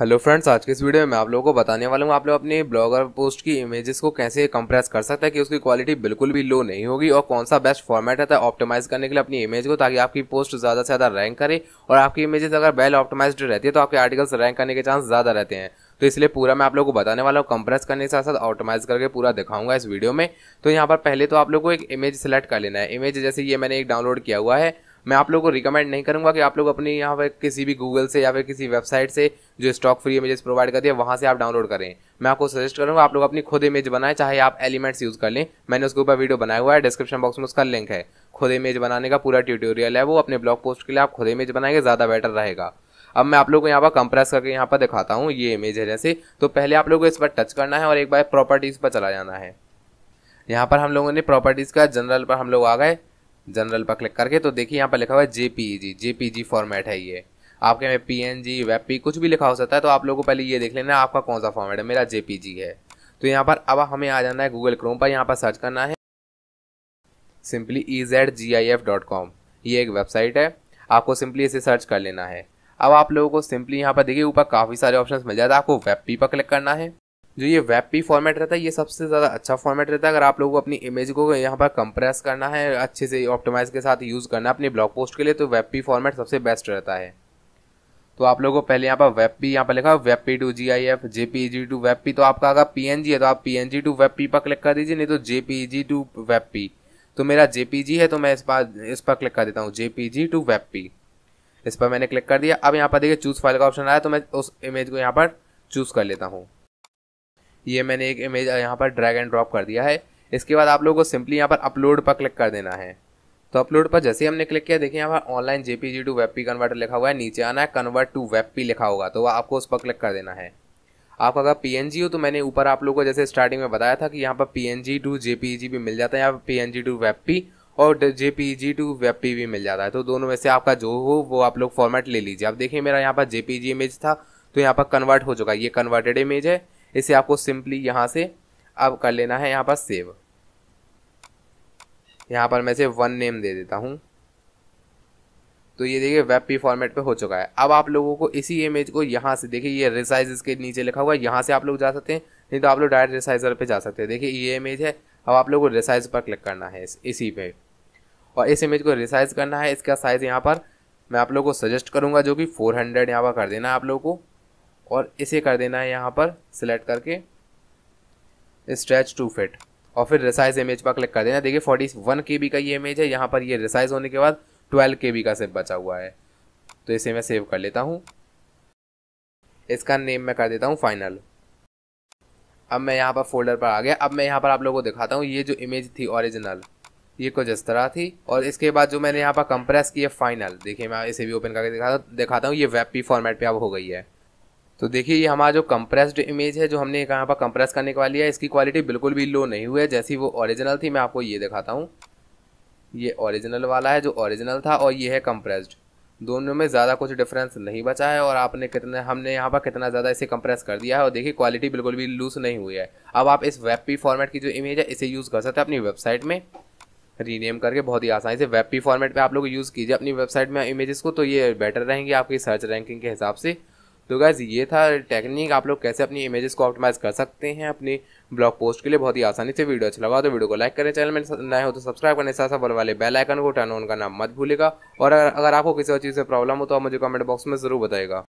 hello friends आज के इस वीडियो में मैं आप लोगों को बताने वाला हूँ आप लोग अपने ब्लॉगर पोस्ट की इमेजेस को कैसे कंप्रेस कर सकते हैं कि उसकी क्वालिटी बिल्कुल भी लो नहीं होगी और कौन सा बेस्ट फॉर्मेट रहता है ऑप्टिमाइज करने के लिए अपनी इमेज को ताकि आपकी पोस्ट ज़्यादा से ज़्यादा रैंक करे और आपकी इमेजेस अगर वेल ऑप्टोमाइज रहती है तो आपके आर्टिकल्स रैंक करने के चांस ज़्यादा रहते हैं तो इसलिए पूरा मैं आप लोगों को बताने वाला हूँ कंप्रेस करने के साथ साथ ऑटोमाइज करके पूरा दिखाऊंगा इस वीडियो में तो यहाँ पर पहले तो आप लोग को एक इमेज सेलेक्ट कर लेना है इमेज जैसे ये मैंने एक डाउनलोड किया हुआ है मैं आप लोगों को रिकमेंड नहीं करूँगा कि आप लोग अपने यहाँ पर किसी भी गूगल से या फिर किसी वेबसाइट से जो स्टॉक फ्री इमेजेस प्रोवाइड करती है वहाँ से आप डाउनलोड करें मैं आपको सजेस्ट करूँगा आप लोग अपनी खुद इमेज बनाए चाहे आप एलिमेंट्स यूज़ कर लें मैंने उसके ऊपर वीडियो बनाया हुआ है डिस्क्रिप्शन बॉक्स में उसका लिंक है खुद इमेज बनाने का पूरा ट्यूटोरियल है वो अपने ब्लॉग पोस्ट के लिए आप खुद इमेज बनाएंगे ज़्यादा बेटर रहेगा अब मैं आप लोगों को यहाँ पर कंप्रेस करके यहाँ पर दिखाता हूँ ये इमेज है जैसे तो पहले आप लोगों को इस पर टच करना है और एक बार प्रॉपर्टीज़ पर चला जाना है यहाँ पर हम लोगों ने प्रॉपर्टीज़ का जनरल पर हम लोग आ गए जनरल पर क्लिक करके तो देखिए यहाँ पर लिखा हुआ है जेपीजी जेपीजी फॉर्मेट है ये आपके में P N G web P कुछ भी लिखा हो सकता है तो आप लोगों को पहले ये देख लेना आपका कौन सा फॉर्मेट है मेरा जेपीजी है तो यहाँ पर अब हमें आ जाना है गूगल क्रोम पर यहाँ पर सर्च करना है simply E Z G I F dot com ये एक वेबसाइट है आपको सिंपली इसे सर्च कर लेना है अब आप लोगों को सिंपली यहाँ पर देखिए ऊपर काफ़ी सारे ऑप्शंस मिल जाते हैं आपको वेब पी पर क्लिक करना है जो ये वेब पी फॉर्मेट रहता है ये सबसे ज़्यादा अच्छा फॉर्मेट रहता है अगर आप लोगों को अपनी इमेज को यहाँ पर कंप्रेस करना है अच्छे से ऑप्टिमाइज के साथ यूज़ करना है अपनी ब्लॉग पोस्ट के लिए तो वेब पी फॉर्मेट सबसे बेस्ट रहता है तो आप लोगों को पहले यहाँ पर वेब पी यहाँ पर लिखा web P to G I F J P G to web P तो आपका अगर पी एन जी है तो आप P N G to web P पर क्लिक कर दीजिए नहीं तो J P G to web P तो मेरा जे पी जी है तो मैं इस पर इस पर क्लिक कर देता हूँ J P G to web P इस पर मैंने क्लिक कर दिया अब यहाँ पर देखिए चूज़ फाइल का ऑप्शन आया तो मैं उस इमेज को यहाँ पर चूज़ कर लेता हूँ ये मैंने एक इमेज यहाँ पर ड्रैग एंड ड्रॉप कर दिया है इसके बाद आप लोगों को सिंपली यहाँ पर अपलोड पर क्लिक कर देना है तो अपलोड पर जैसे ही हमने क्लिक किया देखिए यहाँ पर online JPG to web P converter लिखा हुआ है नीचे आना है कन्वर्ट टू वेब पी लिखा होगा तो आपको उस पर क्लिक कर देना है आप अगर पी हो तो मैंने ऊपर आप लोगों को जैसे स्टार्टिंग में बताया था कि यहाँ पर P N G to J P G भी मिल जाता है यहाँ पर P N G to web P और J P G to web P भी मिल जाता है तो दोनों में से आपका जो हो वो आप लोग फॉर्मेट ले लीजिए आप देखिए मेरा यहाँ पर जे पी जी इमेज था तो यहाँ पर कन्वर्ट हो चुका है ये कन्वर्टेड इमेज है इसे आपको सिंपली यहाँ से अब कर लेना है यहाँ पर सेव यहाँ पर मैं इसे वन नेम दे देता हूँ तो ये देखिए वेब पी फॉर्मेट पे हो चुका है अब आप लोगों को इसी इमेज को यहाँ से देखिए ये रिसाइज के नीचे लिखा हुआ है यहाँ से आप लोग जा सकते हैं नहीं तो आप लोग डायरेक्ट रिसाइजर पे जा सकते हैं देखिए ये इमेज है अब आप लोग को रिसाइज पर क्लिक करना है इसी पे और इस इमेज को रिसाइज करना है इसका साइज़ यहाँ पर मैं आप लोग को सजेस्ट करूँगा जो कि फोर हंड्रेड पर कर देना है आप लोग को और इसे कर देना है यहाँ पर सिलेक्ट करके स्ट्रेच टू फिट और फिर रिसाइज इमेज पर क्लिक कर देना देखिए फोर्टी वन के बी का ये इमेज है यहाँ पर ये रिसाइज होने के बाद ट्वेल्व के बी का सिर्फ बचा हुआ है तो इसे मैं सेव कर लेता हूँ इसका नेम मैं कर देता हूँ फाइनल अब मैं यहाँ पर फोल्डर पर आ गया अब मैं यहाँ पर आप लोगों को दिखाता हूँ ये जो इमेज थी ओरिजिनल ये कुछ इस तरह थी और इसके बाद जो मैंने यहाँ पर कंप्रेस किया फाइनल देखिए मैं इसे भी ओपन करके दिखाता दिखाता हूँ ये वेब पी फॉर्मेट पे अब हो गई है तो देखिए ये हमारा जो कंप्रेस्ड इमेज है जो हमने यहाँ पर कंप्रेस करने के वाली है इसकी क्वालिटी बिल्कुल भी लो नहीं हुई है जैसी वो ओरिजिनल थी मैं आपको ये दिखाता हूँ ये ओरिजिनल वाला है जो ओरिजिनल था और ये है कंप्रेस्ड दोनों में ज़्यादा कुछ डिफरेंस नहीं बचा है और आपने कितने हमने यहाँ पर कितना ज़्यादा इसे कंप्रेस कर दिया है और देखिए क्वालिटी बिल्कुल भी लूज नहीं हुई है अब आप इस वेब पी फॉर्मेट की जो इमेज है इसे यूज़ कर सकते हैं अपनी वेबसाइट में रीनेम करके बहुत ही आसानी से वेब पी फॉर्मेट पर आप लोग यूज़ कीजिए अपनी वेबसाइट में इमेजेस को तो ये बेटर रहेंगे आपकी सर्च रैंकिंग के हिसाब से तो गैस ये था टेक्निक आप लोग कैसे अपनी इमेजेस को ऑप्टिमाइज़ कर सकते हैं अपनी ब्लॉग पोस्ट के लिए बहुत ही आसानी से वीडियो अच्छा लगा तो वीडियो को लाइक करें चैनल में नए हो तो सब्सक्राइब करने साथ साथ वाले बेल आइकन को टर्न ऑन करना मत भूलेगा और अगर आपको किसी और चीज़ से प्रॉब्लम हो तो आप मुझे कमेंट बॉक्स में ज़रूर बताएगा